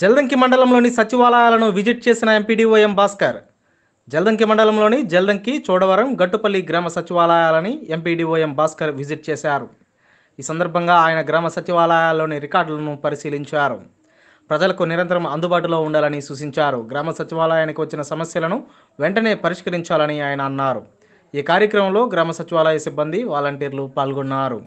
జల్దంకి మండలంలోని సచివాలయాలను విజిట్ చేసిన ఎంపీడీఓ ఎం భాస్కర్ జల్దంకి మండలంలోని జల్దంకి చోడవరం గట్టుపల్లి గ్రామ సచివాలయాలని ఎంపీడీఓ ఎం భాస్కర్ విజిట్ చేశారు ఈ సందర్భంగా ఆయన గ్రామ సచివాలయాల్లోని రికార్డులను పరిశీలించారు ప్రజలకు నిరంతరం అందుబాటులో ఉండాలని సూచించారు గ్రామ సచివాలయానికి వచ్చిన సమస్యలను వెంటనే పరిష్కరించాలని ఆయన అన్నారు ఈ కార్యక్రమంలో గ్రామ సచివాలయ సిబ్బంది వాలంటీర్లు పాల్గొన్నారు